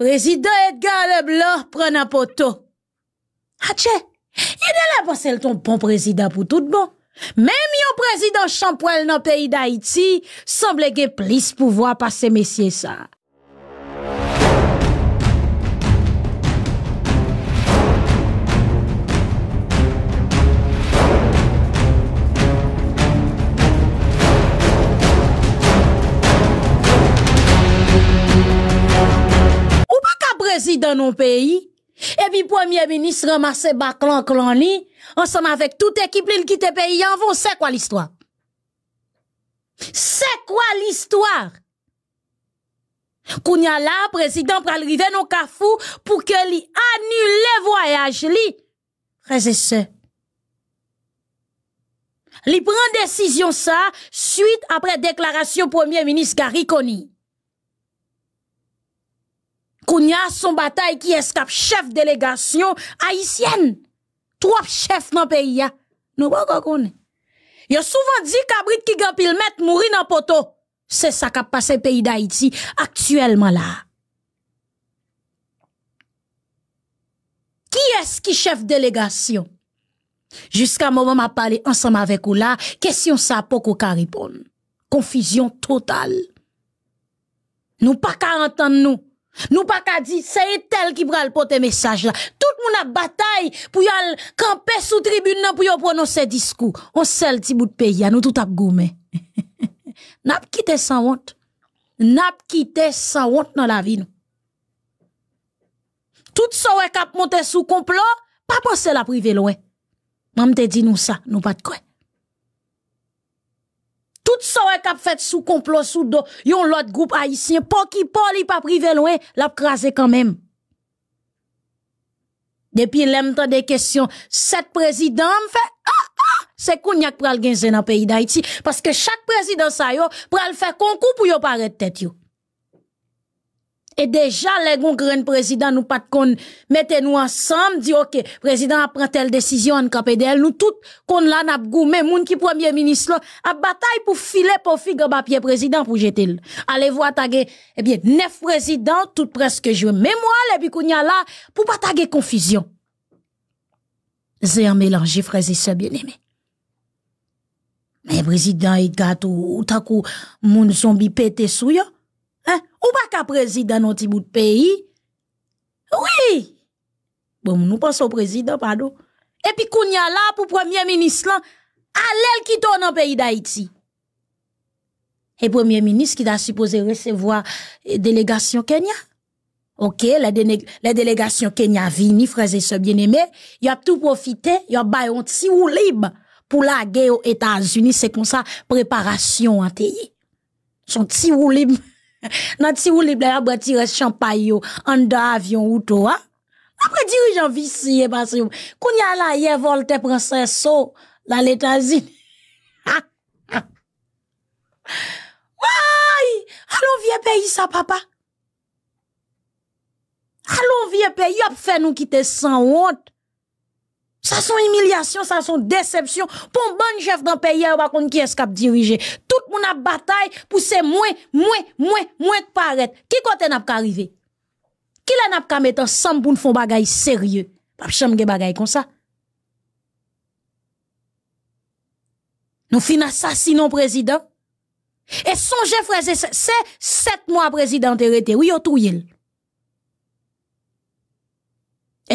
Prezidat Edgar Leblanc prena poto. Ache, yedela pasel ton pon prezidat pou tout bon. Mem yon prezidat chanpouel nan peyi d'Haïti, sanblege plis pouvoa pase mesye sa. dans nos pays. Et puis, premier ministre ramasse bas clan ensemble avec toute équipe qui quitte pays en vont, c'est quoi l'histoire? C'est quoi l'histoire? Kounya la, président pral rive non kafou pour que li annule voyage li. Frères et sœurs. prend décision ça suite après déclaration premier ministre Gariconi a son bataille qui escape chef délégation haïtienne. Trois chefs dans le pays. Nous pas Il y a souvent dit que qui gagne pile mettre mourir dans le C'est ça qui a passé le pays d'Haïti actuellement là. Qui est-ce qui chef délégation? Jusqu'à moment m'a parlé ensemble avec vous là, question ça pour pas répondre. Confusion totale. Nous pas qu'à entendre nous. Nous pas qu'à dire, c'est tel qui pral porter message là. Tout le monde a bataille pour y aller camper sous tribune pour y prononcer discours. On le petit bout de pays, nous tout a gourmet. n'a quitté sans honte. N'a quitté sans honte dans la vie Tout ça qui a monté sous complot, pas penser la priver loin. Maman te dit nous ça, nous pas de quoi. Tout ça, qui complot fait sous complot Y dos, yon l'autre groupe haïtien, pas qui pas li pas privé loin, l'a crasé quand même. Depuis l'aime des questions, sept présidents fait ah ah, c'est kounyak pral genzen dans pays d'Haïti parce que chaque président ça yo pral faire concours pour yo de tête E deja le goun kren prezidant nou pat kon mette nou ansam, di ok, prezidant ap prantel desisyon an kapede el, nou tout kon lan ap gou, men moun ki premier minis lo ap batay pou file po fi ge bapye prezidant pou jetel. Ale vo atage, ebye, nef prezidant tout preske jwe, men mwale ebi koun ya la pou batage konfisyon. Zeyan me lanjif rezi sebyen eme. Men prezidant it gato, ou tako moun zombi pete sou yo, Ou pas président président un petit bout pays. Oui! Bon, nous pensons au président, pardon. Et puis y a là, pour le premier ministre ministre, à qui tourne tourne pays pays d'Haïti. le premier qui qui supposé recevoir la eh, délégation Kenya. Ok, la, délégation Kenya vini, frères et sœurs bien-aimés, y a tout profité, y a baillé un petit ou libre pour la guerre aux États-Unis, c'est comme ça, préparation en Son petit ou libre. Nan ti wou lible ya batire champay yo, an da avyon woto, ha? Apre dirijan visi ye basi wou. Koun ya la ye volte prensen so, la letazin. Ha! Ha! Wai! Alon vie peyi sa papa? Alon vie peyi ap fe nou kite san wont? Ça sont humiliation, ça sont déception. Pour un bon chef d'un pays, on va qui est capable de diriger. Tout le monde a bataille pour c'est moins, moins, moins, moins de paraître. Qui côté n'a pas arrivé? Qui l'a n'a pas mettre ensemble pour nous faire bagaille sérieux? Pas chambre bagaille comme ça. Nous fin assassinons président. Et son chef, c'est sept mois président été. Oui, on tout Et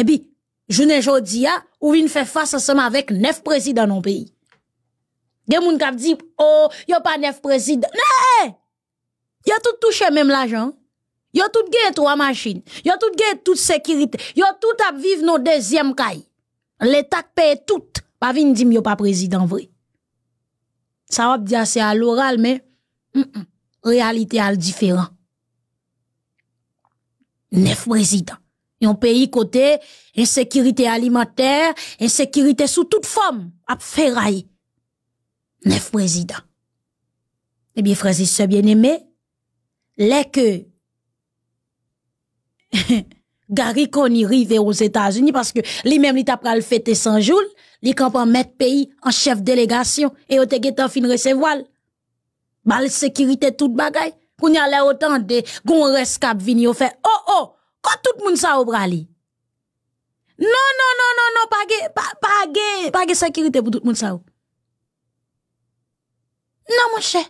eh puis, je ne jodia, ou vin fait face ensemble avec neuf présidents dans le pays. Des moun kap dit, oh, a pas neuf présidents. Non! y a tout touché même l'argent. a tout gagné trois machines. a tout gagné toute sécurité. a tout à vivre nos deuxième caille. L'État paye tout. Pas vin dim a pas président vrai. Ça va dire c'est à l'oral, mais, la réalité al différent. Neuf présidents. Yon peyi kote, ensekiritè alimentèr, ensekiritè sou tout fòm, ap fè ray. Nef prezida. Ebi, frezi sè bienemè, lè ke, gari koni rive ou s'Etats-Unis, paske li mèm li tap pral fète sanjoul, li kampan met peyi an chèf délegasyon, e o te getan fin resevoal. Bal sekiritè tout bagay, koni alè otan de goun reskap vini ou fè, o, oh, o, oh, quand tout le monde ça au bralé non non non non non pas gay pas pas sécurité pour tout le monde ça non mon cher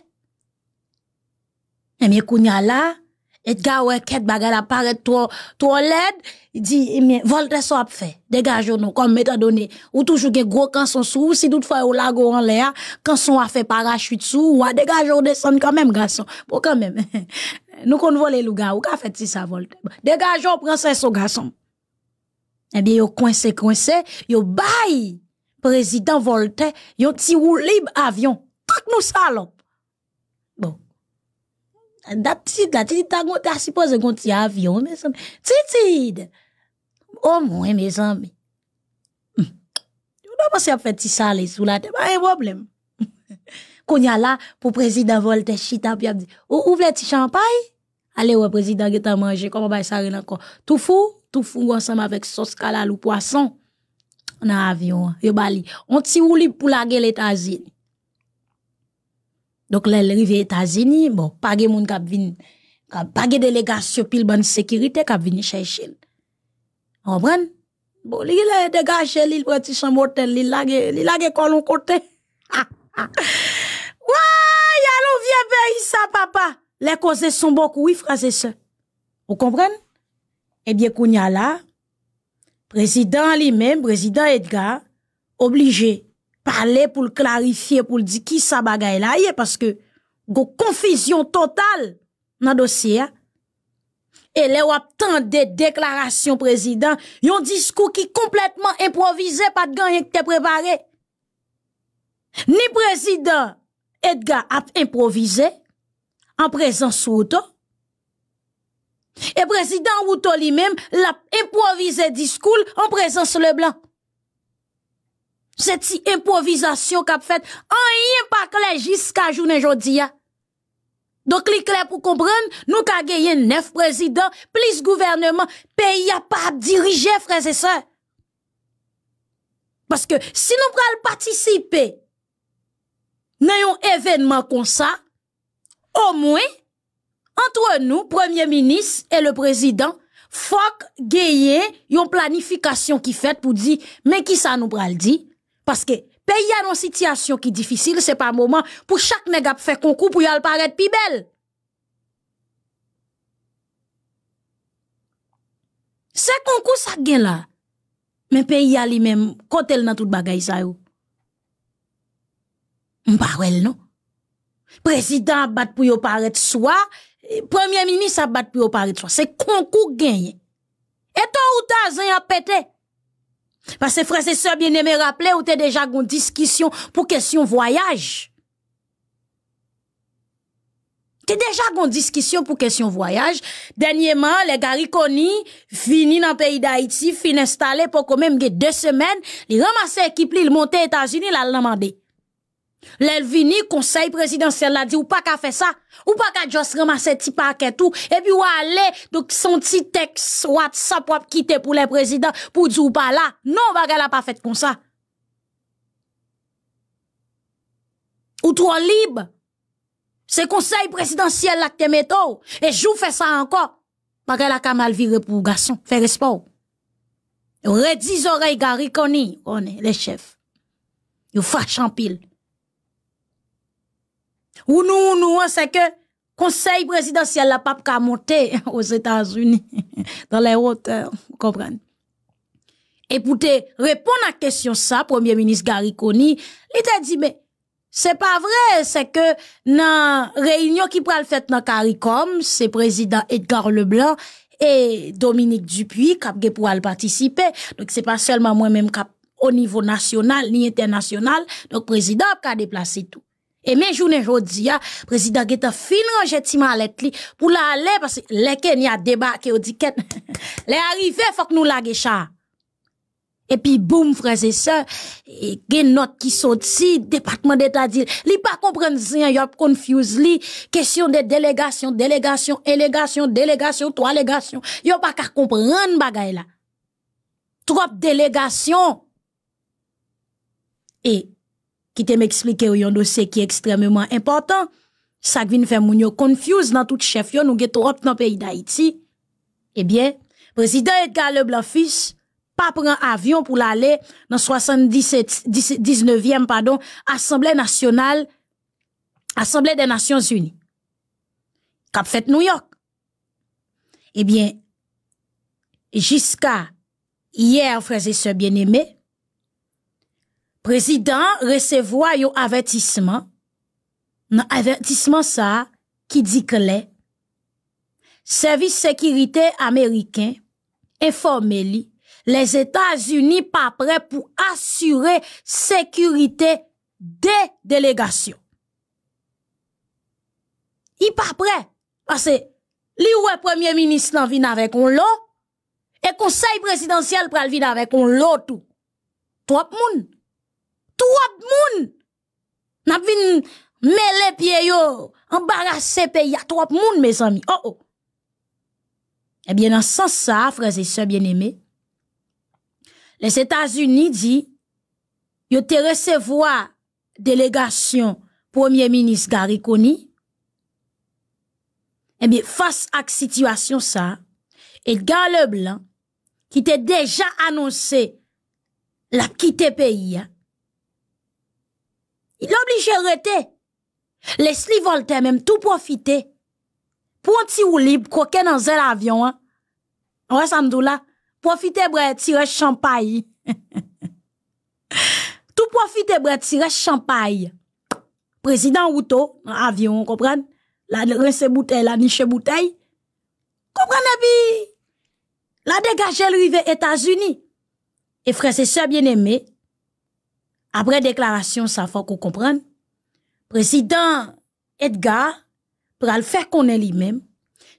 et bien qu'on y a là Edgar ouais que bagarre apparaît trop trop laid il dit eh, mais volte ça fait dégagez nous comme m'étant donné ou toujours que gros quand son sous si fois au lago en l'air quand son a fait parachute sous ou à dégagez on descend quand même garçon pour quand même qu'on kon le gars, ou ka fait si sa volte. Degajon garçon. ou bien yo coincé, coincé, yo le président volte, yo ti ou avion, tout nous Bon. petit, hmm. la, suppose ti avion Titid! oh Yo se a fait si la, pas problème qu'on pour président Voltaire Chita puis dit ouvre le champagne allez le président qui t'a mangé comment va bah, ça encore tout fou tout fou ensemble avec sauce calal ou poisson a avion on ti ou pour la guerre États-Unis donc là les États-Unis bon pas de monde qui pas de délégation pile bonne sécurité qui venir chercher on prend Bon, li là, dégagé. motel, lage, Ouay, alo, vye be yisa, papa. Eh le koze son bokou yi fraze se. Ou kompren? Ebyen koun ya la, prezident li men, prezident Edgar, oblije, pale pou l klarifiye, pou l di ki sa bagay la ye, paske go konfizyon total nan dosye. E le wap tan de deklarasyon, prezident, yon diskou ki kompletman improvize patgan yon ki te preparè. Ni prezident, Edgar ap improvise an prezans woto. E prezidan woto li mem l ap improvise diskoul an prezans le blan. Seti improvizasyon kap fet, an yin pa kle jiska jounen jodi ya. Dok li kle pou kompran, nou ka geyen nef prezidan, plis gouvernement, pe y a pa dirije freze sa. Paske si nou pral patisipe, nan yon evenman kon sa, o mwen, antre nou, premier minis, e le prezident, fok geye yon planifikasyon ki fet pou di, men ki sa nou pral di, paske, pe yon yon sityasyon ki difisil, se pa mouman, pou chak nega pou fe konkou, pou yon alparet pi bel. Se konkou sak gen la, men pe yon li men, kon tel nan tout bagay sa yo. Mparwel nou. Prezident bat pou yo paret swa, premier-ministre bat pou yo paret swa. Se konkou genye. Eto ou ta zan apete? Pase frese so bieneme rappele ou te deja goun diskisyon pou kesyon voyaj. Te deja goun diskisyon pou kesyon voyaj. Denyeman, le gari koni fini nan peyi da Haiti, fini installe pou kon menm ge de semen, li ramase ekip li, li monte etan jini, la laman dey. Le vini konsey presidansyel la di ou pa ka fe sa? Ou pa ka jost remase ti pa ke tou? E pi ou ale, do ki son ti tek swat sa po ap kite pou le prezident pou di ou pa la? Non, bagay la pa fet kon sa. Ou tro libe? Se konsey presidansyel la te met ou? E jou fe sa anko? Bagay la kamal vi repou gason, fe respon. Ou re di zorey gari koni? O ne, le chef. Yo fach anpil. Ou nous, nous, c'est que conseil présidentiel la pape a monté aux États-Unis, dans les hauteurs, euh, vous comprenez? Et pour te répondre à la question ça, Premier ministre Gariconi, il t'a dit, mais c'est pas vrai, c'est que dans réunion qui le faire dans CARICOM, c'est président Edgar Leblanc et Dominique Dupuis qui pour participer. Donc c'est pas seulement moi-même qui au niveau national ni international, donc président a déplacé tout. Et mes journées aujourd'hui, président Guetta fin ranger ti li pour la aller parce que les Kenya débarqué au dit les arrivé faut que nous l'aguions. ça. Et puis boum frères et sœurs, gen note qui sorti département d'état dit, li pas comprendre rien, y a confuse li, question de délégation, délégation, élégation, délégation, trois légations, y a pas qu'à comprendre bagaille là. Trop délégation. Et ki te m'explike ou yon dosye ki ekstrememan important, sa gvin fè moun yo konfuse nan tout chèf yon nou getorot nan peyi d'Haïti, e bien, prezident Edgar Le Blanfus, pa pran avyon pou l'ale nan 79e, pardon, Assemblè Nationale, Assemblè des Nations Unies, kap fèt New York, e bien, jiska, yè, a frazé se bien-émé, Prezident resevwa yo avetisman. Nan avetisman sa ki di kle. Servis sekirite Ameriken informeli les Etats-Unis pa pre pou asyre sekirite de delegasyon. I pa pre. Pase li ou e premier ministre nan vin avek on lo. E konsey presidansyel pral vin avek on lo tou. Twap moun. Twap moun. trop monde. N'a vin mêler pied yo, embarrasser pays à trop monde mes amis. Oh oh. Eh bien dans sens ça, frères et sœurs bien-aimés, les États-Unis dit yo te recevoir délégation Premier ministre Gary Eh bien face à situation ça, Edgar Leblanc qui t'a déjà annoncé la quitter pays hein. Il oblige Les Leslie Voltaire même tout profiter. Pour un petit ou libre, croquer dans un avion. Hein? Ouais, là. profiter pour tirer champagne. tout profiter pour tirer champagne. Président Outo, avion, comprenez? La rince bouteille, la niche bouteille. Comprenez bien? La dégager aux États-Unis. Et frère, c'est ça bien aimé après déclaration, ça faut qu'on comprenne. Président Edgar, pour le faire qu'on est lui-même,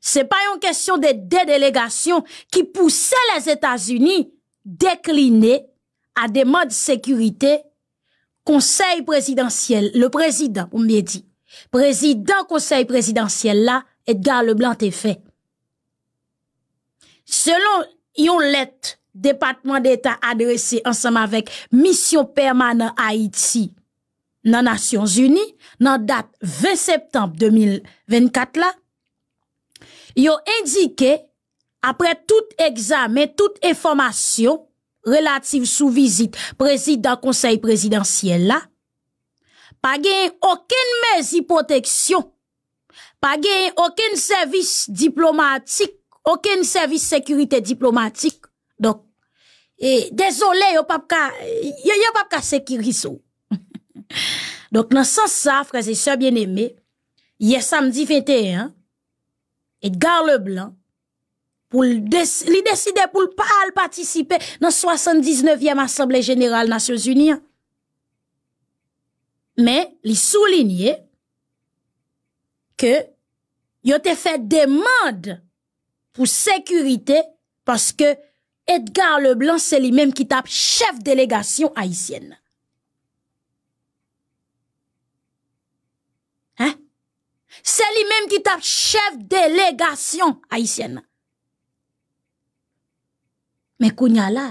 c'est pas une question de délégation qui poussait les États-Unis décliner à des modes de sécurité conseil présidentiel, le président, on me dit, président conseil présidentiel là, Edgar Leblanc est fait. Selon une lettre Departement d'État adresé ensem avèk misyon permanent Haiti nan Nations Unies nan dat 20 septembre 2024 la, yo indike apre tout examen, tout informasyon relatif sou vizit preside dan konsey presidenciel la, pa gen okèn mèzi proteksyon, pa gen okèn servis diplomatik, okèn servis sekurite diplomatik, dok E dezolé, yo pap ka, yo yo pap ka sekiriso. Donk nan san sa, fraze, sa bien eme, ye samdi 21, et gare le blan, pou li deside pou l'pal patisipe nan 79e Assemble General Nations Unie. Men, li souligne, ke yo te fè demande pou sekurite paske Edgar Leblanc, se li menm ki tap chef delegasyon Haitienne. Se li menm ki tap chef delegasyon Haitienne. Me kounya la,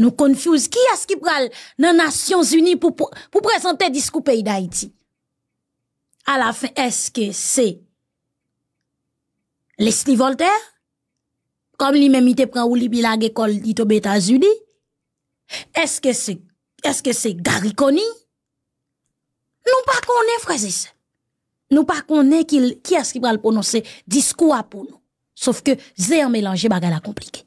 nou konfuse, ki as ki pral nan Nasyons Uni pou prezante diskou peyi d'Haiti? A la fin, eske se lesni Voltaire? comme lui-même, il te prend ou li la école, il tombe États-Unis. Est-ce que c'est, est-ce que c'est Gary Conny? Nous pas connaît, frère, Nous pas connaît qui, qui est-ce qui va le prononcer discours pour nous. Sauf que, mélange, mélangé, compliquer. compliqué.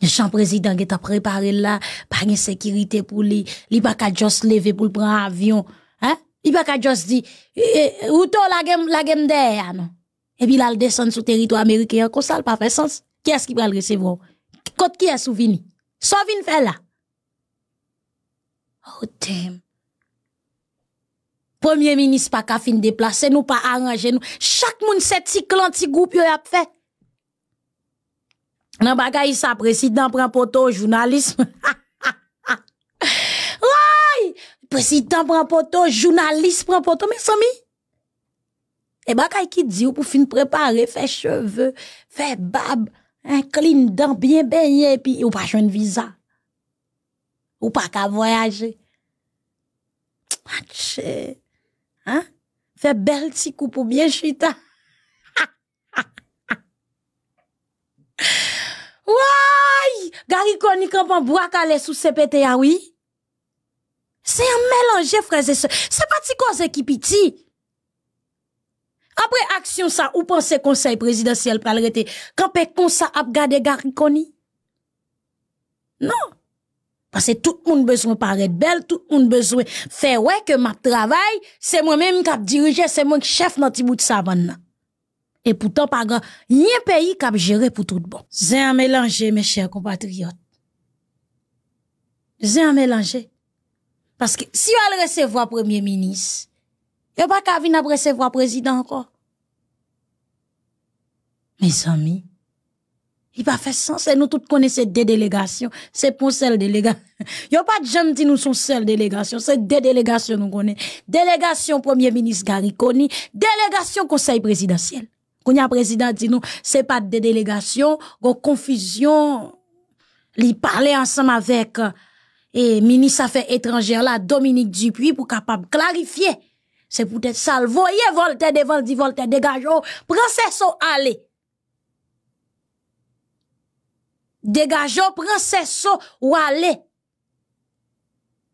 Jean président qui t'a préparé là, pas une sécurité pour lui, il pas qu'à juste lever pour prendre avion, hein? Il pas qu'à juste dire, eh, eh, ou la game, la game derrière, non? et puis là, elle descend sur le territoire américain, comme ça, il pas fait sens. Qui est-ce qui va le recevoir? Quand qui est souvenu? vient faire là. Oh, damn. Premier ministre pas qu'à de déplacer, nous pas arranger nous. Chaque monde c'est petit clan, petit groupe, il a fait. Nan bagay sa, président prend poto journalisme. ouais! Président prend poto journaliste prend poto mes amis. Et bakay ki di ou pou fin préparer, fè cheveux, fè bab, un clean dent, bien et puis, ou pas une visa. Ou pas ka voyager, Matche. Ah, hein? un bel petit coup pour bien chita. Ouay! Gari koni kampan sous sou pete ah oui? C'est un mélange, et sœurs. C'est pas ti qu'on ki piti. apre aksyon sa ou pan se konsey prezidansyel pral rete, ka pe konsey ap gade gari koni? Non. Pase tout moun bezwen paret bel, tout moun bezwen fewe ke ma travay, se mwen menm kap dirije, se mwen ke chef nan ti bout sa ban nan. E poutan pa gan, nye peyi kap jere pou tout bon. Zè an mélange, mè chèr kompatriot. Zè an mélange. Paske si yo al recevwa premiè minis, Il pas qu'à venir après se président encore. Mes amis, il pas fait sens, et nous tous connaissons des délégations, c'est pour celles délégation. Il pas de gens qui nous sont celles délégations. c'est des délégations nous connaissons. Délégation premier ministre Gariconi, délégation conseil présidentiel. Quand il y a président dit nous, c'est pas des délégations, une confusion. Il parlait ensemble avec, euh, et ministre affaires étrangères là, Dominique Dupuis, pour capable clarifier. Se pou tè salvo, yè volte, devan di volte, degajo, pransèso, ale. Degajo, pransèso, ou ale.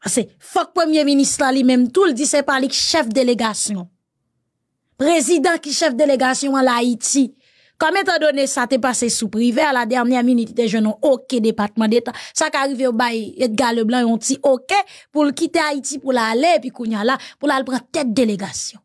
Asè, fok premier ministre la li, mèm tou l di se parli ki chef delegasyon. Prezident ki chef delegasyon an la Haiti. Comme étant donné ça t'est passé sous privé à la dernière minute, t'es jeune OK département d'État. Ça qui arrive au bail Edgar Leblanc on dit OK pour quitter Haïti pour l'aller puis qu'on là pour aller prendre tête délégation.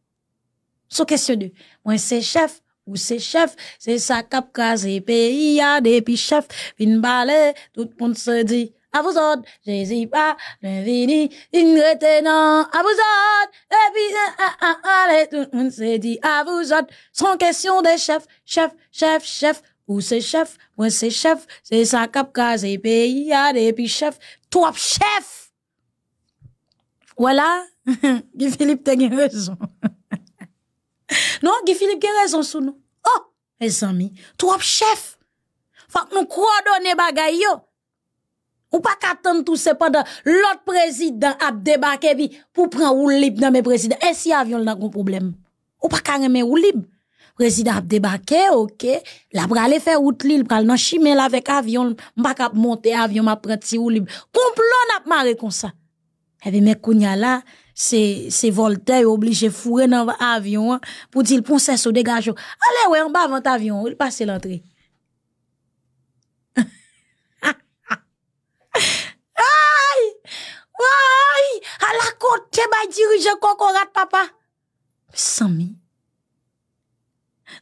So question de moi c'est chef ou c'est chef, c'est ça cap et pays a puis chef, vin balai, tout le monde se dit à vous autres, Jésus pas l'infini, une retenant à vous autres, et puis, allez, tout le monde s'est dit à vous autres, sans question des chefs, chef, chef, chef, ou c'est chef, où c'est chef, c'est ça cap et pays, Ah, des puis chef, toi chef! Voilà, Guy Philippe a raison. non, Guy Philippe a raison sous nous. Oh, les amis, toi chef! Faut que nous coordonnions les yo. Ou pas qu'attendre tout pendant l'autre président a débarqué pour prendre ou libre dans mes présidents. Et si avion n'a de problème? Ou pas qu'à remettre ou libre? Président a débarqué, ok. La aller faire route l'île, pral nan là avec avion, M'a qu'à monter avion, m'a prendre ou libre. Complot n'a marré comme ça. Eh bien, mes kounya là, c'est, c'est Voltaire obligé fourrer dans l'avion hein, pour dire, le ça se dégage. Allez, ouais, on va avant l'avion, il passe l'entrée. « Aïe, à la côte, bah, dirigeant rate, papa. Sami.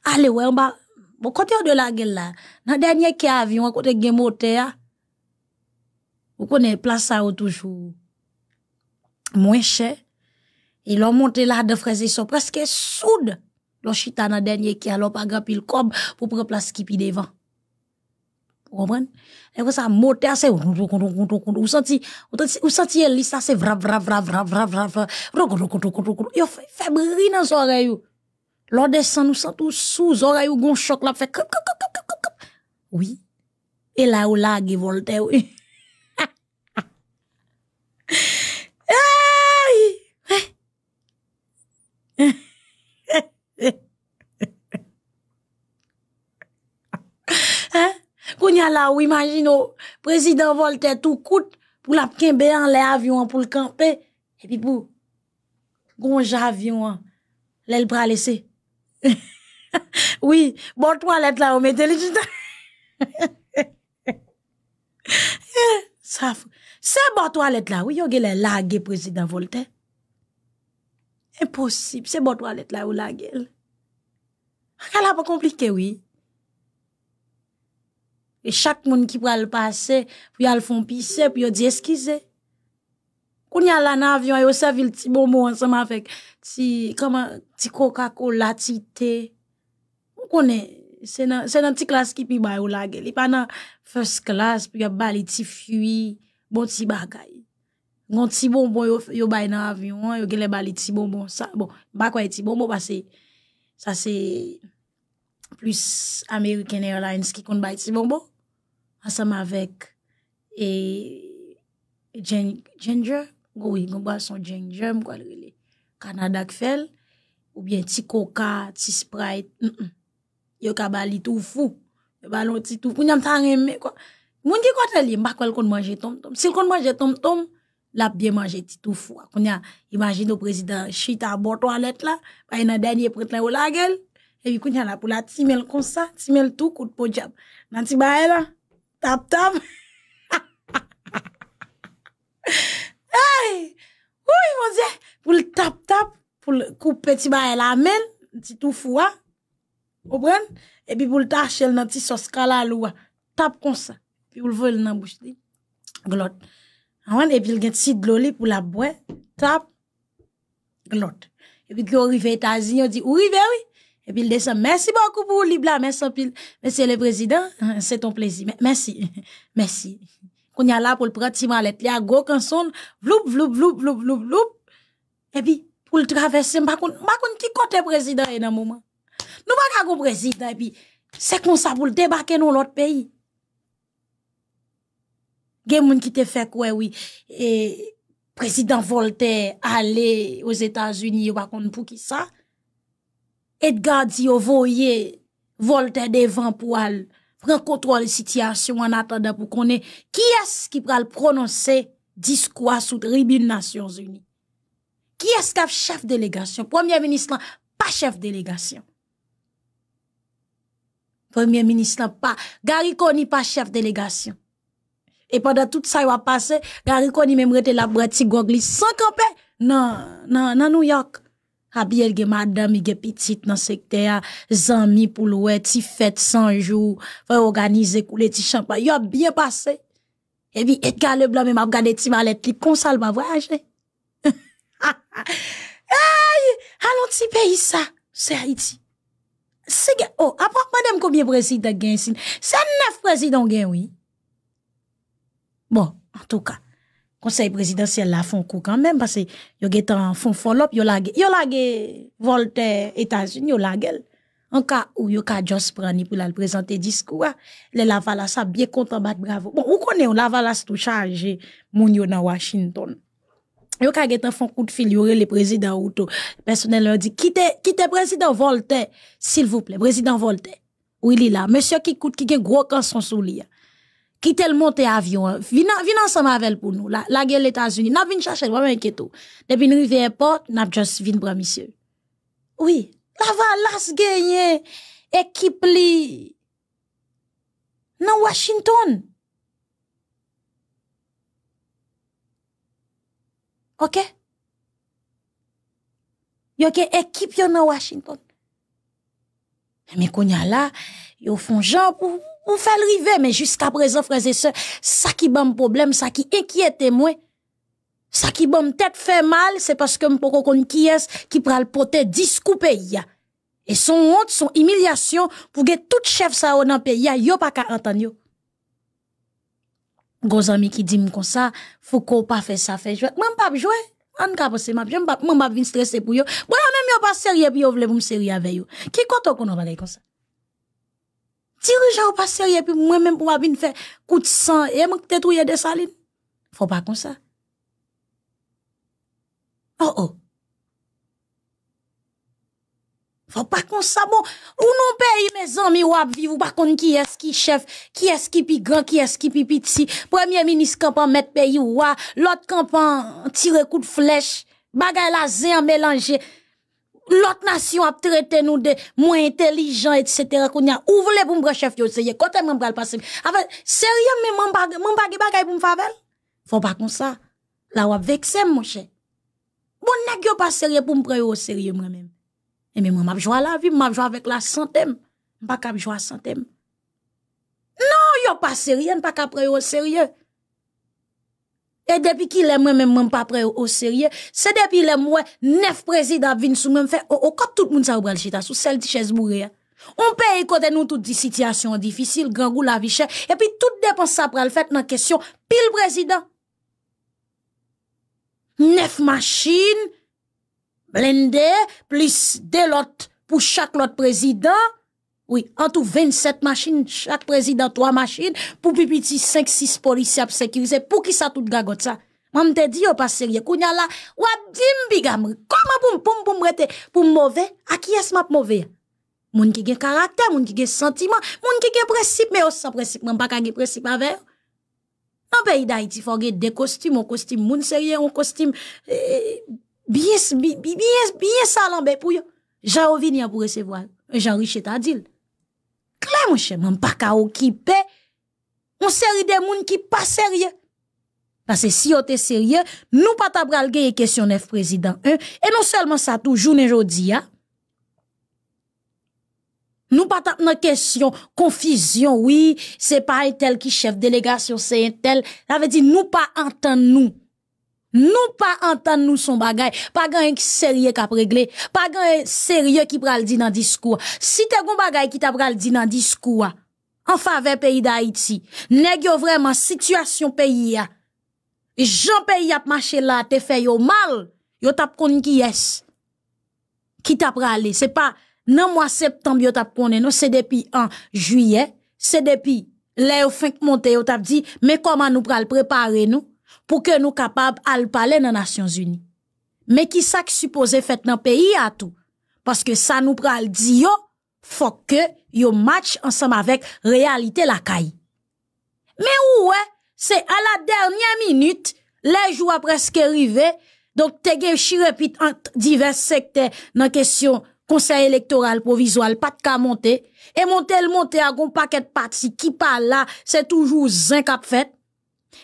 Allez, ouais, on va, bon, côté de la gueule là, dans dernier qui avion, côté de moteur, vous connaissez place à toujours moins cher. Ils l'ont monté là de frères, ils sont presque soudes. L'on chita dans dernier qui alors pas grand pile comme pour prendre place qui pi devant. Vous et wè sa ou senti, ou senti vrap, vrap, vrap, vrap, vrap, vrap, vrap, Oui, la ou imajin ou prezident Voltaire tou koute pou la pken beyan le avyon pou l'kampè epi pou gonj avyon lèl pralese oui botou alet la ou metelijita se botou alet la ou yoge le lage prezident Voltaire imposib se botou alet la ou lage akal ap konplike wii E chak moun ki pou al pase, pou yal fon pise, pou yal di eskize. Koun yal lan avyon, yo servil ti bonbon anseman fek, ti kokako, la ti te. Koun kone, se nan ti klas ki pi bay ou la geli. Pan nan first class, pou yal bali ti fuyi, bon ti bagay. Gon ti bonbon yo bay nan avyon, yo gele bali ti bonbon. Bon, bakway ti bonbon pa se, sa se... plus American Airlines qui compte être bonbon ensemble avec et ginger oui ginger quoi Canada ou bien petit coca petit sprite mm, mm. yo ka tout fou yo petit tout on t'a mais quoi moun ki kote li kon manje tom tom kon la bien manger ti tout fou imagine le président chita bon toilette là bah, dernier la Ebi koun yana pou la timel konsa, timel tou kout pou djab. Nan ti baye la, tap tap. Ay, wou yi moun zye, pou l tap tap, pou l koupe ti baye la men, ti tou fwa, ou bwen. Ebi pou l ta chel nan ti sos kala loua, tap konsa. Pi ou l vwe l nan bwish di, glot. Awan, ebi l gen si gloli pou la bwe, tap, glot. Ebi glori vey tazinyo di, ouri vey oui. Et puis il descend. Merci beaucoup pour l'Ibla. Merci, Monsieur le Président. C'est ton plaisir. Merci. Merci. Qu'on y a là pour le prendre, si malette, il y a gros canson. Vloup, vloup, vloup, vloup, vloup, vloup. Et puis, pour le traverser, m'a qu'on, qui côté président et dans moment. Nous pas qu'à président. Et puis, c'est comme ça pour le débarquer dans l'autre pays. des moun qui te fait quoi, oui. Et, président Voltaire aller aux États-Unis, ou pas pour qui ça. Edgar Diou voye, volte devan pou al, pren kontrol sityasyon an atanda pou konen. Ki es ki pral prononse diskwa sou tribune Nasyon Zuni? Ki es kaf chef delegasyon? Premier Ministran, pa chef delegasyon. Premier Ministran, pa. Gariko ni pa chef delegasyon. E pwanda tout sa ywa pase, Gariko ni memwete labrati Gwagli Sankepe nan Nouyak. A bi el ge madame, ge pitit nan sektea, zanmi pou loue, ti fet sanjou, fe organize koule ti champan, yo biye pase. Ebi et gale blame, map gade ti malet li konsal ma vwaje. Ay, alon ti peyi sa, se a iti. Se gen, oh, apwa kwen dem koumye prezidat gen sin, se nef prezidat gen wye. Bon, an tou ka. conseil présidentiel là font coup quand même, parce que yo get en fond follow-up, yo a yo lage Voltaire, États-Unis, yo lage. En cas où yo ka just prendre pour la présenter discours, les Lavalas a bien content bat bravo. Bon, ou connaissez Lavalas tout chargé, moun yo dans Washington. Yo ka get en fond coup de fil, yo le président auto. Personnel leur dit, quittez, quitte président Voltaire, s'il vous plaît, président Voltaire. Oui, il est là. Monsieur qui coûte, qui a gros canson sous lui. Hein. Ki tel monte avyon. Vinan sa mavel pou nou. La gen l'Etats-Unis. Nap vin chache, waman enketou. Depi nrivi airport, nap jas vin bramisyon. Oui. La va las genye ekip li nan Washington. Ok? Yo ke ekip yo nan Washington. Me konya la, yo fon jop ou ou. On fait le arriver, mais jusqu'à présent, frères et sœurs, ça qui bombe problème, ça qui inquiète moi, ça qui bombe tête fait mal, c'est parce que m'poko kon qui est qui pral le discours pays. Et son honte, son humiliation, pour que tout chef ça au dans pays, yo pas qu'à entendre Gros amis qui dit comme ça, faut qu'on pas fait ça, fait jouer. Moi, pas jouer. En ka pas map, je m'en vin stresse je yo. Bo pas menm yo pa serye pi yo vle avec m Qui Qui yo. compte qu'on en valay comme ça dirigeant pas sérieux, puis moi-même, pour venir faire coup de sang, et moi, peut-être, saline. y a des salines. Faut pas comme ça. Oh, oh. Faut pas comme ça, bon. Ou non pays, mes amis, ou à vivre, ou pas qu'on qui est ce qui chef, qui est ce qui pi grand, qui est ce qui pi petit. Premier ministre campan mettre pays, ou l'autre campan tire coup de flèche. Bagay la zé en mélanger l'autre nation a traité nous de moins intelligents, etc. Qu'on a, ou voulez pour me chef, vous c'est, quand est-ce que passer? Avec, sérieux, mais mon pas mon bagage, pour me faire Faut pas comme ça. Là, on vexé, mon cher. Bon, n'est-ce pas sérieux pour me prendre au sérieux, moi-même. Et mais moi, je joué à la vie, je joué avec la santé. M'a pas jouer à la santé. Non, yo pas sérieux, m'a pas prendre au sérieux. E depi ki lèm wè mèm mèm pa pre ou serye, se depi lèm wè, nef prezidat vin sou mèm fè, ou kote tout moun sa ou bral chita sou, sel ti chèz bouré. Ou pè y kote nou tout di sityasyon difisil, gangou la vichè, epi tout depan sa bral fèt nan kesyon pil prezidat. Nef machin, blende, plis de lot pou chak lot prezidat, Oui, en tout 27 machines, chaque président 3 machines, pour pipiti 5-6 policiers sécurisés, pour qui ça tout gagote ça? Moi, je te dis, yo, pas sérieux, kounya là, wap dim bigamri, comment poum poum poum rete, poum mauvais, à qui est-ce map mauvais? Moun qui gen caractère, moun qui gen sentiment, moun qui gen principe, mais aussi sans principe, moun pas gen principe avec. En pays d'Haïti, faut des costumes, un costume, moun sérieux, un costume, eh, bien, bien, bien, bien pour pour recevoir, Jean-Richard ta même mon je ne pas on une série des monde qui pas sérieux. Parce que si on est sérieux, nous pas t'abral gagner question neuf président. Et non seulement ça, toujours aujourd'hui, hein? nous pas t'abral question confusion, oui, c'est pas tel qui chef délégation, c'est un tel. Ça veut dire, nous pas entendre nous. Nous pas entendre nous son bagage, pas gagne sérieux qui a réglé, pas gagne sérieux qui pral dit dans discours. Si t'es gon bagage qui t'a pral dit dans discours, en faveur pays d'Haïti, n'est-ce vraiment situation pays, ya. Jean pays a marché là, t'es fait yo mal, yo tap qui est, qui t'a Ce C'est pas, non, mois septembre, yo tap non, c'est depuis un juillet, c'est depuis, là, fin que monte, yo tap dit, mais comment nous pral préparer nous? pou ke nou kapab al pale nan Nasyons Uni. Me ki sa ki supose fèt nan peyi atou, paske sa nou pral di yo, fòk ke yo match ansam avèk realite lakay. Me ouwe, se a la dernyan minute, lej ou apreske rive, donk tege shirepit ant divers sekte nan kesyon konsey elektoral provizual, pat ka monte, e monte l monte agon paket pati, ki pala, se toujou zin kap fèt.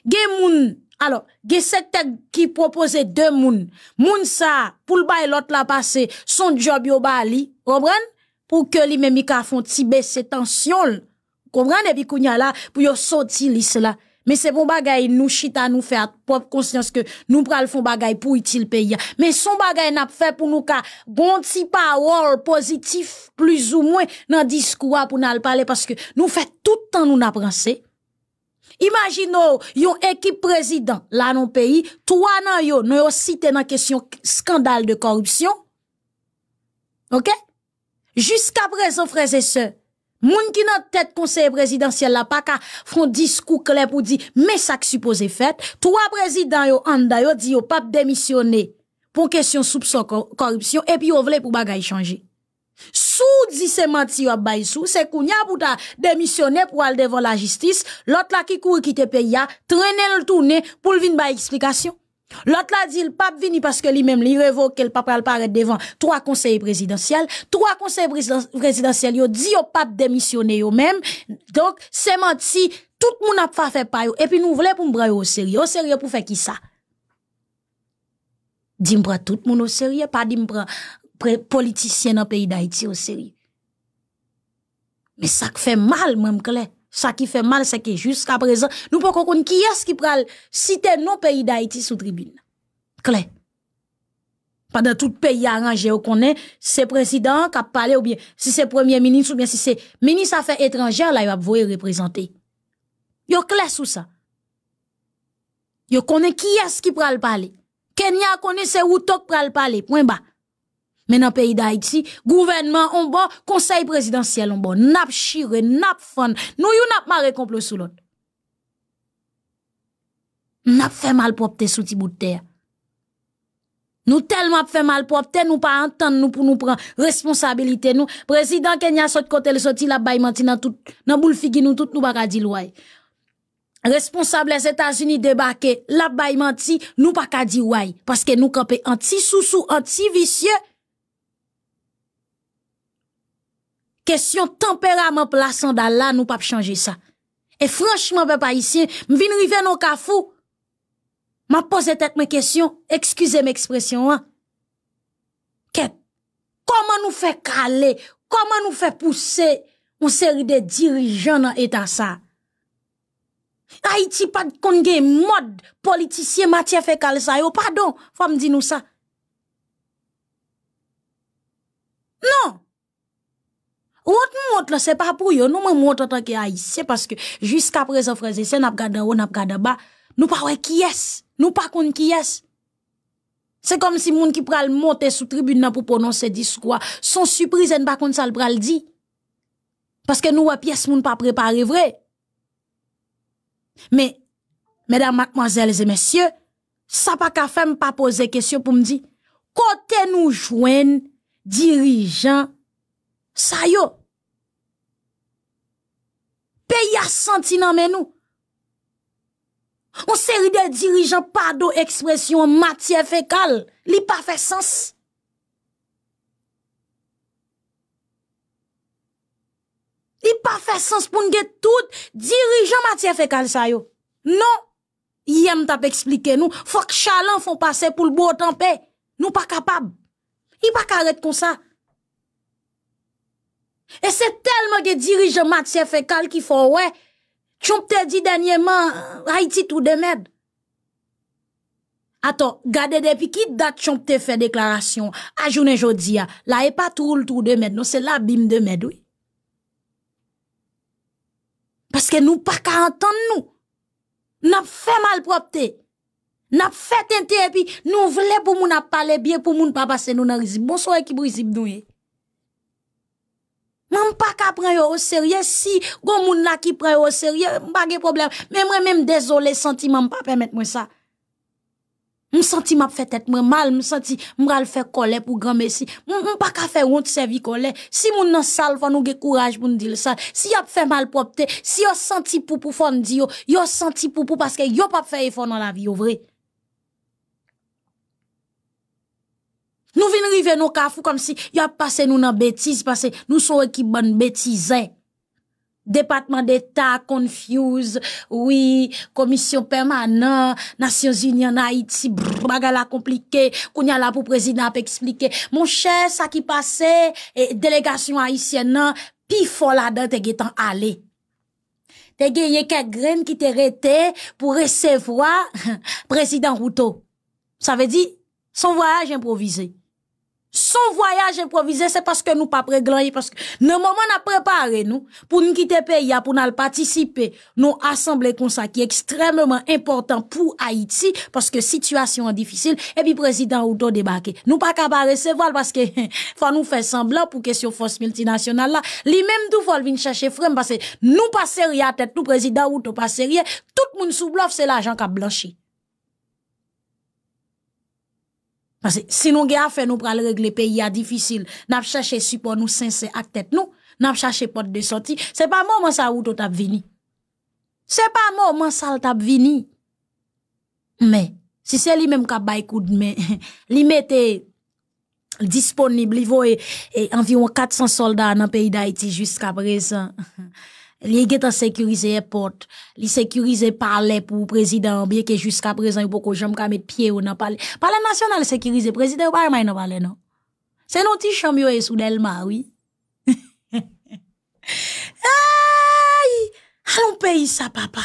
Gemoun, Alors, gen tête qui propose deux moun. Moun ça, pour le bail l'autre la passer, son job yo ba li, comprenez? Pour que li même ka font ti baisser tension. Comprenez et puis kounya là pour yo sorti li cela. Mais c'est bon bagay nous chita nous faire propre conscience que nous pral font bagay pour utile pays. Mais son bagay n'a fait pour nous ka bon petit parole positif plus ou moins dans discours pour nous parler parce que nous fait tout le temps nous n'a pensé a une équipe président dans non pays, trois nan yo, nous yo cité nan question scandale de corruption. OK? Jusqu'à présent frères et sœurs, Moun qui nan tête conseil présidentiel la pas font discours clair pour dire mais ça supposé fait. Trois présidents yo anda vous dit pas démissionné pour question soupçon corruption et puis yo voulait pour bagay changer sous di se menti c'est sou, se pou ta démissionner pour aller devant la justice, l'autre là qui kouri qui te paye ya, traîne le tourné pour venir vin explication. L'autre là dit le pape vini parce que lui-même li révoque le pape al devant trois conseils présidentiels. Trois conseils présidentiels yo dit au pape démissionner lui même. Donc, c'est menti, tout monde n'a pas fait pa Et puis nous voulons pour m'bray au sérieux. Au sérieux pour faire qui ça? dis tout moun au sérieux, pas dis politiciens dans le pays d'Haïti au sérieux. Mais ça qui fait mal, même clair. Ça qui fait mal, c'est que jusqu'à présent, nous ne pouvons pas qui est-ce qui pral citer nos pays d'Haïti sous tribune. Pas Pendant tout pays arrangé, vous connaît est, c'est président qui parle parlé, ou bien si c'est premier ministre, ou bien si c'est ministre affaires étrangères, là, il va vous représenter. Yo clair sous ça. Yo qui est-ce qui pral parler. Kenya connaît c'est où qui pral parler. Point bas. Men an peyi da iti, gouvenman an bon, konsey presidansyel an bon, nap chire, nap fon, nou yon ap mare komplo sou lot. Nap fe mal popte sou ti bout ter. Nou telman ap fe mal popte, nou pa antan nou pou nou pran responsabilite nou. Prezident kenyan sot kote, l soti la bayman ti nan tout, nan bou l figi nou, tout nou baka di l woy. Responsablez Etasuni debake, la bayman ti, nou baka di woy. Paske nou kapi anti-sousou, anti-visye, Kestyon tempera man plasan da la nou pap chanje sa. E franchman pe pa isye, mvin rive nou kafou. Ma pose tek men kestyon, ekskyze men ekspresyon an. Ket, koman nou fe kale, koman nou fe pousse, moun seri de dirijan nan etan sa. Haiti pat konge mod politisye, matye fe kale sa yo, padon, fam di nou sa. Non! Honte montre, c'est pas pour yon. Nous, moi, montre en tant qu'Haïtien, parce que jusqu'à présent, frères et sœurs, n'a pas en haut, n'a pas en bas. Nous pas ouais qui est. Nous pas contre qui est. C'est comme si moun qui pral monter sous tribune pour prononcer discours, sans surprise, n'a pas contre ça le pral dit. Parce que nous, ouais, pièce moun pas préparé vrai. Mais, mesdames, mademoiselles et messieurs, ça pas qu'à faire pas poser question pour me dire, côté nous joindre, dirigeant? Sayo Pe ya senti nan men nou On seri de dirijan Pa do ekspresyon matye fekal Li pa fe sens Li pa fe sens pou nge tout Dirijan matye fekal sayo Non Yem ta pe eksplike nou Fok chalan fon pase pou l bo otan pe Nou pa kapab Li pa karet kon sa E se telman ge dirije mat se fe kal ki fo we, chompe te di denye man, ha iti tou demed. Ato, gade depi ki dat chompe te fe deklarasyon, a jounen jodi ya, la e patroule tou demed, nou se labim demed ouy. Paske nou pa ka antan nou, nap fe malpropte, nap fe tenti epi, nou vle pou moun ap pale bie pou moun papase nou nan rizib, bon soye ki brizib nou yey. Mè mpaka pren yo o serye si, goun moun la ki pren yo o serye, mpage problem, mè mè mè m désolé senti mè mpa pèmèt mwen sa. M senti m ap fè tèt mè mal, m senti m ral fè kole pou gwemè si, m paka fè woun tsevi kole, si moun nan sal fò nou gwe kouraj moun di le sal, si yap fè mal pòpte, si yap senti poupou fòn di yo, yap senti poupou pòn di yo, yo pa fè yifon nan la vi yo vre. Nou vin rive nou kafou, kom si yon pase nou nan betiz, pase nou sou ekip ban betizè. Depatman d'Etat, Confuse, Oui, Komisyon Permanent, Nasyon Zinyan, Haiti, magala komplike, kounyala pou prezidant pe eksplike. Mon chè, sa ki pase, delegasyon Haitien nan, pi fola dan tege tan ale. Tege ye kek gren ki te rete, pou resevoa prezidant Routo. Sa ve di, son voyaj improvize. Son voyaj improvise, se paske nou pa preglanye, paske nou mouman a prepare nou, pou nou kite peya, pou nou al patisipe, nou asemble konsa ki ekstrememan important pou Haiti, paske situasyon an difisil, epi prezident ou to debake. Nou pa kabare se val, paske fa nou fe semblan, pou ke syo fos multinasyonal la, li mem tou val vin chache frem, paske nou pa serye a tet, nou prezident ou to pa serye, tout moun sou blof, se la jan ka blanchit. Si nou ge afe nou pral regle peyi ya difisil, nap chache support nou sensè ak tèt nou, nap chache pot de soti, se pa mou moun sa woutou tap vini. Se pa mou moun sal tap vini. Me, si se li mèm ka baykoud, li mète disponib, li vòe environ 400 soldat nan peyi da iti jusqu apresan. li gèt sécurisé porte li sécurisé palais pour président bien que jusqu'à présent il pou ko jam ka mettre pied ou nan palais palais national sécurisé président ou pa mai nan palais non c'est notre petit chambre sous oui ay allons payer ça papa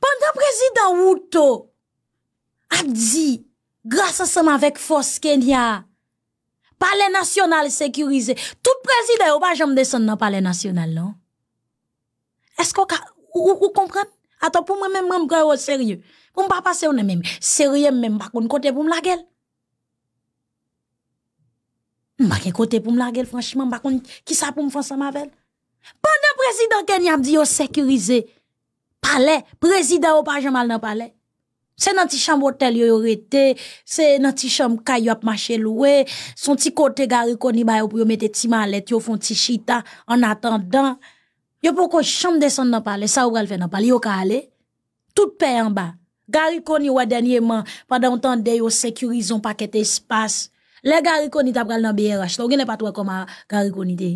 pendant président Wouto a dit grâce ça avec force kenya palais national sécurisé. Tout président ou pas jamais descendre dans le palais national, non? Est-ce qu'on ou, comprend? Attends, pour moi même, même, au sérieux. Pour pas passer, on est même, sérieux même, pas qu'on côté pour me la gueule. M'a côté pour me la gueule, franchement, pas ne qui ça pour me faire ça, ma Pendant le président Kenya dit, oh, sécurisé. Palais, président ou pas jamais dans le palais. Se nan ti chanm otel yo yo rete, se nan ti chanm kayop mache louwe, son ti kote garikoni ba yo pou yo mette ti malet yo fon ti chita an atandan. Yo pou kon chanm desan nan pale, sa ou bral fe nan pale, yo ka ale. Tout pe an ba. Garikoni wadanyeman, padan ton de yo sekurizon pakete espas. Le garikoni tab bral nan biye rachla, ou genen patwa koma garikoni de.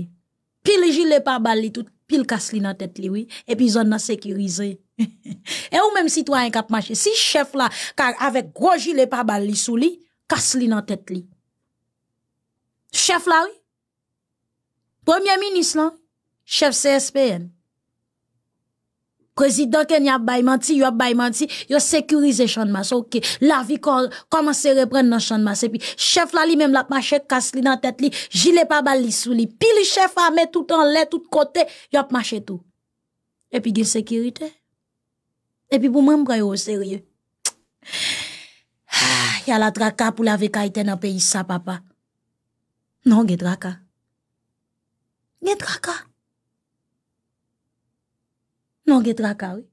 Pil jile pa bali tout, pil kasli nan tet liwi, epi zon nan sekurize. et ou même citoyen kap mache Si chef la ka avec gros le pa bal li sou li Kas li nan li Chef là oui Premier ministre Chef CSPN Prezident yop yon baymanti Yon baymanti Yon sekurize chanmas Ok La vie commence à reprendre nan chanmas puis, chef la li même la mache Kas li nan tête li gilet pa bal li sou li puis chef chef met tout en lè tout kote yop mache tout et puis gen sécurité. E pi pou mèm brè yo serye. Ya la draka pou la ve ka itè nan peyi sa, papa. Non ge draka. Ge draka. Non ge draka, wey.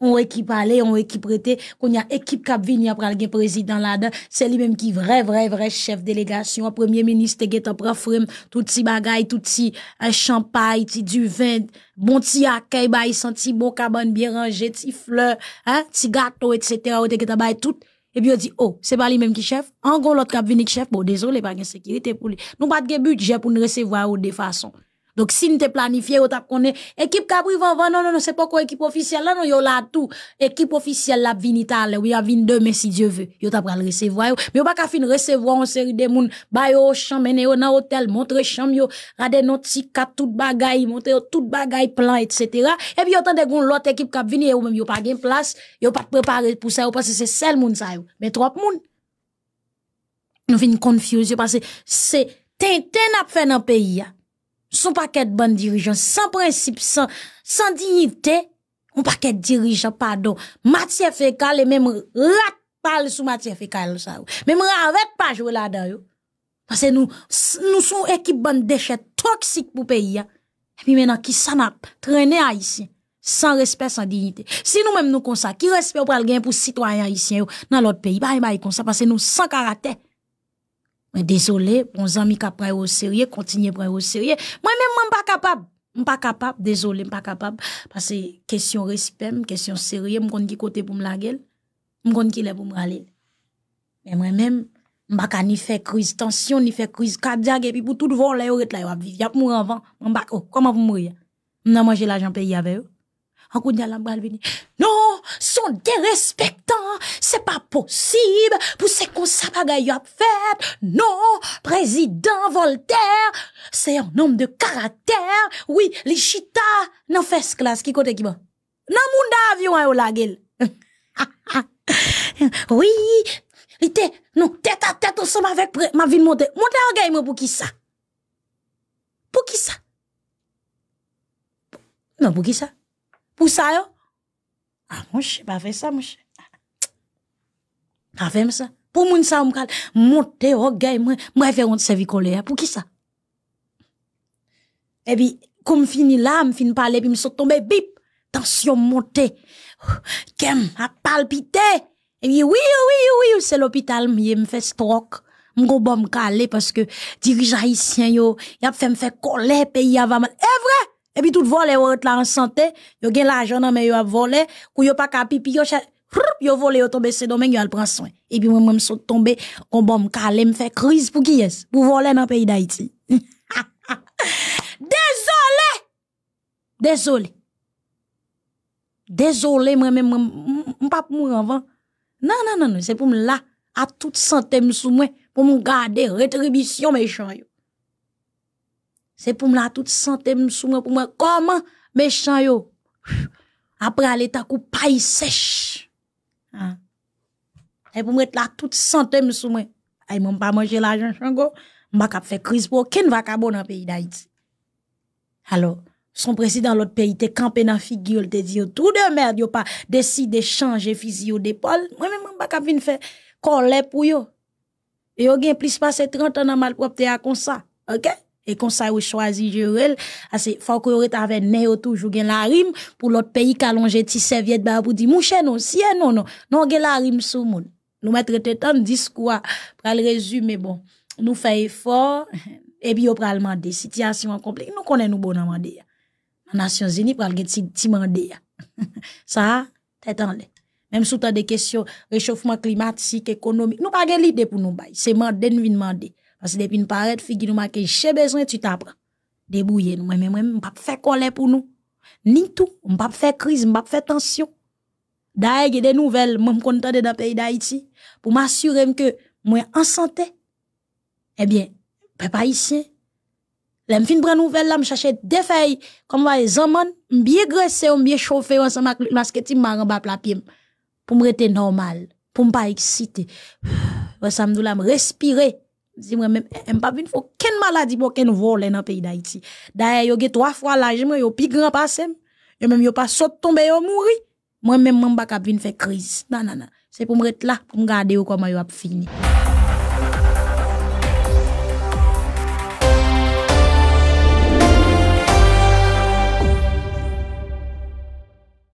on équipe aller, on équipe prêter, qu'on y a équipe cap venir après le président là-dedans, c'est lui-même qui vrai vrai vrai chef délégation, premier ministre qui est en tout petit bagaille, tout petit euh, champagne, du vin, bon petit accueil bail senti bon cabane bien rangé, petit fleur, hein, petit gâteau etc. Bah, tout et puis on dit oh, c'est pas lui même qui chef, en gros l'autre cap venir chef, bon désolé pas de sécurité pour lui. Nous pas de budget pour nous recevoir de façon. Donc, si nous planifié, on t'a connu. Équipe qui non, non, non, c'est pas quoi équipe officielle, là, non, yo là tout. Équipe officielle, là, vini ou a demain, si Dieu veut. Yo t'a recevoir, Mais yo pas ka fin recevoir en série de moun, ba chambre, nan hôtel, montre chambre, yo, rade noti tout bagay, montre tout bagay, plan, etc. Et puis, yo tande gon l'autre équipe cap vini, même, yo pas gain place, yo pas préparé pour ça, parce que c'est seul moun ça, Mais trop moun. Nous vin confusion parce que c'est, n'a fait dans pays, son paquet de bonnes dirigeants, sans principe, sans, sans dignité, un paquet de dirigeants, pardon, matière fécale et même rat parle sous matière fécale, ça. Même ravette pas jouer là-dedans, Parce que nous, nous sommes équipe bonne déchets toxiques pour pays, hein. Et puis maintenant, qui s'en a traîné haïtien? Sans respect, sans dignité. Si nous-mêmes nous comme ça, qui respect pour le pour citoyens haïtiens dans l'autre pays? Bah, bah, comme ça, parce que nous sans caractère. Mais Désolé, mon ami qui pris au sérieux, continuez prendre au sérieux. Moi-même, je ne suis pas capable. Je suis pas capable, désolé, je suis pas capable. Parce que question respect, question sérieux, je qui côté pour me la gueule, je qui est pour me râler. Mais moi-même, je pas ni faire crise tension, ni fait crise cardiaque, et puis pour tout le voler, je vais vivre. Je vais mourir avant. Je ne sais pas oh, comment vous mourir. Je vais manger l'argent payé avec eux. An kou diya lambal vini. Non, son derespektan. Se pa posib pou se kon sa pa gay yo ap fet. Non, prezident Voltaire. Se yon nom de karater. Oui, l'Ichita nan fesk la skikote ki ba. Bon? Nan moun da avyon a yo la gel. Oui, li te, non, tete a tete ou se ma vek pre. Ma vin monte. Monte a gay mou pou ki sa. Pou ki sa. Moun pou ki sa. pour ça yo ah mon chien ça mouche. chien pas fait ça pour moun ça on monte au oh, gars moi moi faire honte service colère pour qui ça et eh puis comme fini là me par parler puis me suis tombé bip tension montée kem a palpité et puis oui oui oui oui c'est l'hôpital me fait stroke mon bon calé parce que dirigeant haïtien yo il a fait me faire pays avant mal est eh, vrai et puis tout volé ou là en santé, yo gen l'argent nan mais yo a volé, kou yo pas ka pipi yo yo volé yo tombe c'est domaine yo al prend soin. Et puis moi même sont tombé on bon me me fait crise pour qui est Pour voler dans pays d'Haïti. Désolé. Désolé. Désolé moi même suis pas mourir avant. Non non non non, c'est pour me là à toute santé me sous moi pour me garder rétribution méchant yo. C'est pour la toute santé, pour moi. Comment, méchant, yo? Après, aller ta coup, paille sèche. Ah. Hein? Et pour mettre la toute santé, m'sou moi. Aïe, m'en pas manger l'argent, chango. M'a cap fait crise pour aucun vacabon dans le pays d'Haïti. Alors, son président, l'autre pays, te campé dans la figure, te dit, tout de merde, yo pas décidé de changer physio d'épaule. Moi, même, vais pas faire vin faire coller pour yo. Et yo gen plus passe 30 ans dans mal pour comme ça. ok et comme ça, vous choisi dire il faut que vous avec néo toujours la rime pour l'autre pays qui a longé ti serviette bah, pour dire, mouche non, si hein, non, non, non, la rime sur moun. Nous mettre tant discours, pour le résumer, bon, nous fait effort, et puis on pral mandé, situation compliquée, nous connaissons nous bon mandé. Dans Nations Unies, pral gen ti, ti ça, tête en Même sous tant des questions, réchauffement climatique, économique, nous pas l'idée pour nous bailler. C'est mandé, nous le mandat parce que depuis une paraît, figure qui nous marquer, j'ai besoin, tu t'apprends. Débrouiller nous, même, même, pas faire colère pour nous. Ni tout, on pas faire crise, on pas faire tension. D'ailleurs, il des nouvelles, moi, me contente dans le pays d'Haïti, pour m'assurer que, moi, en santé. Eh bien, papa ici, je fin prendre nouvelle, la, Je des feuilles, comme va les hommes. Bien graissé, gresse ou m biye chofe ou ansan mak maran bap la piem, Pour me rester normal, pour ne pas exciter. Wè samdou respirer. me respirer dis moi même eh, pas vinn faut ken maladie pour ken vole dans pays d'Haïti d'ailleurs yo eu trois fois l'âge moi yo pi grand passé yo même yo pas saute tomber yo mouri moi même m'pas ka vinn faire crise nan nan nan c'est pour me rester là pour me comment il a fini